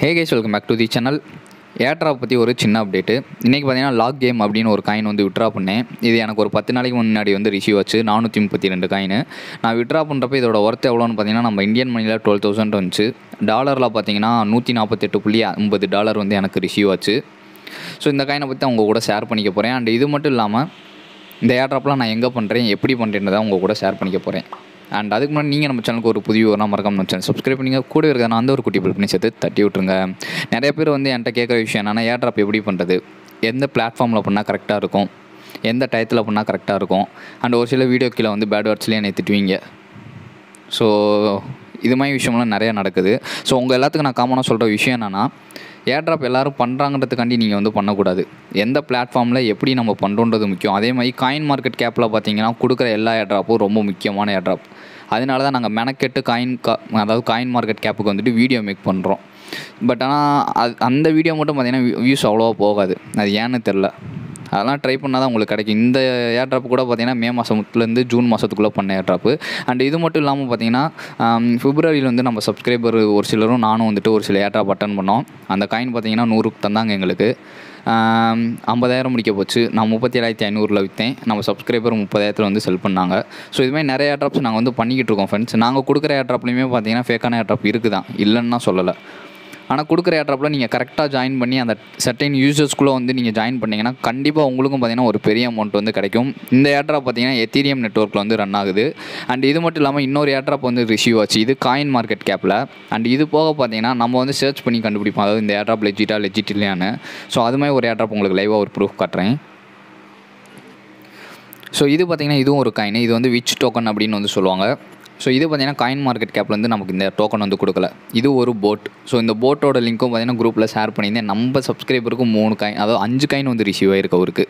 hey guys welcome back to the channel ஏட்ரா பற்றி ஒரு சின்ன அப்டேட்டு இன்றைக்கி பார்த்தீங்கன்னா லாக் கேம் அப்படின்னு ஒரு காயின் வந்து விட்ரா பண்ணேன் இது எனக்கு ஒரு பத்து நாளைக்கு முன்னாடி வந்து ரிசீவ் ஆச்சு நானூற்றி முப்பத்தி ரெண்டு காயின் நான் விட்ரா பண்ணுறப்ப இதோட ஒர்த்து எவ்வளோன்னு பார்த்தீங்கன்னா நம்ம இந்தியன் மணியில் டுவெல் தௌசண்ட் வந்துச்சு டாலரில் பார்த்தீங்கன்னா நூற்றி நாற்பத்தெட்டு புள்ளி ஐம்பது டாலர் வந்து எனக்கு ரிசீவ் ஆச்சு ஸோ இந்த காயினை பற்றி அவங்க கூட ஷேர் பண்ணிக்க போகிறேன் அண்ட் இது மட்டும் இல்லாமல் இந்த ஏட்ராப்லாம் நான் எங்கே பண்ணுறேன் எப்படி பண்ணுறேன்றதை உங்கள் கூட ஷேர் பண்ணிக்க போகிறேன் அண்ட் அதுக்கு முன்னாடி நீங்கள் நம்ம சேனலுக்கு ஒரு புதிய ஒரு மறக்காம நம்ம சேனல் சப்ஸ்கிரைப் பண்ணிங்க கூட இருக்கிற நான் அந்த ஒரு குட்டி பில் பண்ணி சேர்த்து தட்டி விட்ருங்க நிறைய பேர் வந்து என்கிட்ட கேட்குற விஷயம் என்னென்னா ட்ராப் எப்படி பண்ணுறது எந்த பிளாட்ஃபார்மில் பண்ணால் கரெக்டாக இருக்கும் எந்த டயத்தில் பண்ணால் கரெக்டாக இருக்கும் அண்ட் ஒரு சில வீடியோ கீழே வந்து பேட் வேர்ட்ஸ்லேயே என்னை திட்டுவீங்க ஸோ இது மாதிரி விஷயம்லாம் நிறையா நடக்குது ஸோ உங்கள் எல்லாத்துக்கும் நான் காமனாக சொல்கிற விஷயம் என்னென்னா ஏர்ட்ராப் எல்லோரும் பண்ணுறாங்கிறதுக்காண்டி நீங்கள் வந்து பண்ணக்கூடாது எந்த பிளாட்ஃபார்மில் எப்படி நம்ம பண்ணுறோன்றது முக்கியம் அதே மாதிரி காயின் மார்க்கெட் கேப்பில் பார்த்தீங்கன்னா கொடுக்குற எல்லா ஏர்ட்ராப்பும் ரொம்ப முக்கியமான ஏர்ட்ராப் அதனால தான் நாங்கள் மெனக்கெட்டு காயின் அதாவது காயின் மார்க்கெட் கேப்புக்கு வந்துட்டு வீடியோ மேக் பண்ணுறோம் பட் ஆனால் அது அந்த வீடியோ மட்டும் பார்த்திங்கன்னா வியூஸ் அவ்வளோவா போகாது அது ஏன்னு தெரில அதெல்லாம் ட்ரை பண்ணால் தான் உங்களுக்கு கிடைக்கும் இந்த ஏர் கூட பார்த்தீங்கன்னா மே மாதத்துலேருந்து ஜூன் மாதத்துக்குள்ளே பண்ண ஏர் ட்ராப்பு அண்ட் இது மட்டும் இல்லாமல் பார்த்தீங்கன்னா ஃபிப்ரவரியில் வந்து நம்ம சப்ஸ்கிரைபர் ஒரு சிலரும் நானும் வந்துட்டு ஒரு சில ஏர் ட்ராப் அட்டன் பண்ணோம் அந்த காயின் பார்த்தீங்கன்னா நூறு தந்தாங்க எங்களுக்கு ஐம்பதாயிரம் முடிக்க போச்சு நான் முப்பத்தி ஏழாயிரத்தி ஐநூறுல விற்றேன் நம்ம சப்ஸ்கிரைபர் முப்பதாயிரத்தில் வந்து செல் பண்ணாங்க ஸோ இதுமாதிரி நிறைய ஏர்ட்ராப்ஸ் நாங்கள் வந்து பண்ணிக்கிட்டு இருக்கோம் ஃப்ரெண்ட்ஸ் நாங்கள் கொடுக்குற ஏர்ட்ராப்லையுமே பார்த்தீங்கன்னா ஃபேக்கான ஏர்ட்ராப் இருக்குது தான் இல்லைன்னா சொல்லலை ஆனால் கொடுக்குற ஏற்றப்பில் நீங்கள் கரெக்டாக ஜாயின் பண்ணி அந்த சர்டைன் யூசர்ஸ்குள்ளே வந்து நீங்கள் ஜாயின் பண்ணிங்கன்னா கண்டிப்பாக உங்களுக்கும் பார்த்தீங்கன்னா ஒரு பெரிய அமௌண்ட் வந்து கிடைக்கும் இந்த ஏட்ராப் பார்த்தீங்கன்னா எத்தீரியம் நெட்ஒர்க்கில் வந்து ரன் ஆகுது அண்ட் இது மட்டும் இல்லாமல் இன்னொரு ஏட்ராப் வந்து ரிசீவ் ஆச்சு இது காயின் மார்க்கெட் கேப்பில் அண்ட் இது போக பார்த்தீங்கன்னா நம்ம வந்து சர்ச் பண்ணி கண்டுபிடிப்போம் அதாவது இந்த ஏட்ராப் லெஜிட்டாக லெஜிட் இல்லையான்னு ஸோ அது மாதிரி ஒரு ஏட்ராப் உங்களுக்கு லைவாக ஒரு ப்ரூஃப் காட்டுறேன் ஸோ இது பார்த்திங்கன்னா இதுவும் ஒரு காயின் இது வந்து விச் டோக்கன் அப்படின்னு வந்து சொல்லுவாங்க ஸோ இது பார்த்திங்கன்னா காயின் மார்க்கெட் கேப்பில் வந்து நமக்கு இந்த டோக்கன் வந்து கொடுக்கல இது ஒரு போட் ஸோ இந்த போட்டோட லிங்க்கும் பார்த்திங்கன்னா குரூப்பில் ஷேர் பண்ணியிருந்தேன் நம்ம சப்ஸ்கிரைபருக்கும் மூணு காயின் அதாவது அஞ்சு காயின் வந்து ரிசீவ் ஆகிருக்கு அவருக்கு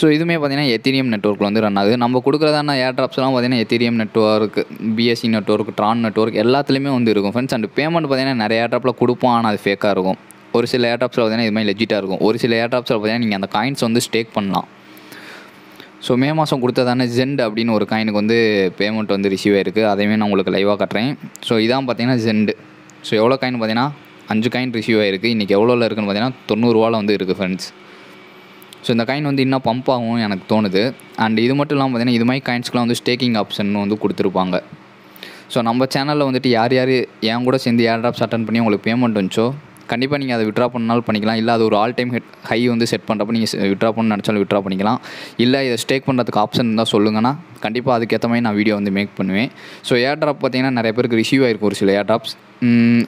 ஸோ இதுவுமே பார்த்திங்கன்னா எத்திரியம் நெட்ஒர்க்கில் வந்து ரன் ஆகுது நம்ம கொடுக்குறதான ஏர் ட்ராப்ஸ்லாம் பார்த்திங்கன்னா Ethereum network BSC network Tron network எல்லாத்துலேயுமே வந்து இருக்கும் ஃப்ரெண்ட்ஸ் அண்ட் பேமெண்ட் பார்த்திங்கன்னா நிறைய ஏர் ட்ராப்பில் கொடுப்போம் ஆனால் அது ஃபேக்காக இருக்கும் ஒரு சில ஏர் ட்ராப்ஸில் பார்த்திங்கன்னா இது மாதிரி லெஜிட்டாக இருக்கும் ஒரு சில ஏர் ட்ராப்ஸில் பார்த்திங்கன்னா நீங்கள் அந்த காயின்ஸ் வந்து ஸ்டேக் பண்ணலாம் ஸோ மே மாதம் கொடுத்ததான ஜெண்ட் அப்படின்னு ஒரு காயினுக்கு வந்து பேமெண்ட் வந்து ரிசீவ் ஆயிருக்கு அதையுமே நான் உங்களுக்கு லைவாக கட்டுறேன் ஸோ இதான் பார்த்தீங்கன்னா ஜெண்டு ஸோ எவ்வளோ காயின் பார்த்தீங்கன்னா அஞ்சு காயின் ரிசீவ் ஆகிருக்கு இன்றைக்கி எவ்வளோவில் இருக்குன்னு பார்த்தீங்கன்னா தொண்ணூறுவாவில் வந்து இருக்குது ஃப்ரெண்ட்ஸ் ஸோ இந்த காயின் வந்து இன்னும் பம்ப் ஆகும் எனக்கு தோணுது அண்ட் இது மட்டும் இல்லாமல் பார்த்தீங்கன்னா இது மாதிரி காயின்ஸ்க்குலாம் வந்து ஸ்டேக்கிங் ஆப்ஷன் வந்து கொடுத்துருப்பாங்க ஸோ நம்ம சேனலில் வந்துட்டு யார் யார் என் கூட சேர்ந்து ஏர் ட்ராப்ஸ் அட்டன் பண்ணி உங்களுக்கு பேமெண்ட் வந்துச்சோ கண்டிப்பாக நீங்கள் அதை விட்ரா பண்ணாலும் பண்ணிக்கலாம் இல்லை அது ஒரு ஆல் டைம் ஹெட் ஹை வந்து செட் பண்ணுறப்ப நீங்கள் விட்ரா பண்ணணும்னு நினச்சாலும் விட்ரா பண்ணிக்கலாம் இல்லை இதை ஸ்டேக் பண்ணுறதுக்கு ஆப்ஷன் இருந்தால் சொல்லுங்கன்னா கண்டிப்பாக அதுக்கேற்ற மாதிரி நான் வீடியோ வந்து மேக் பண்ணுவேன் ஸோ ஏர் ட்ராப் பார்த்தீங்கன்னா நிறைய பேருக்கு ரிசீவ் ஆகிருக்கும் ஒரு சில ஏர் ட்ராப்ஸ்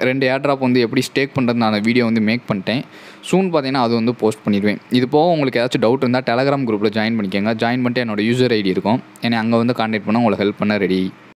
ரெண்டு ஏர் ட்ராப் வந்து எப்படி ஸ்டேக் பண்ணுறது நான் அந்த வீடியோ வந்து மேக் பண்ணிட்டேன் சூன் பார்த்தீங்கன்னா அது வந்து போஸ்ட் பண்ணிடுவேன் இது போக உங்களுக்கு ஏதாச்சும் டவுட் இருந்தால் டெலகிராம் குரூப்பில் ஜாயின் பண்ணிக்கோங்க ஜாயின் பண்ணிட்டு என்னோடய யூசர் ஐடி இருக்கும் என்னை அங்கே வந்து கான்டாக்ட் பண்ணால் உங்களை ஹெல்ப் பண்ண ரெடி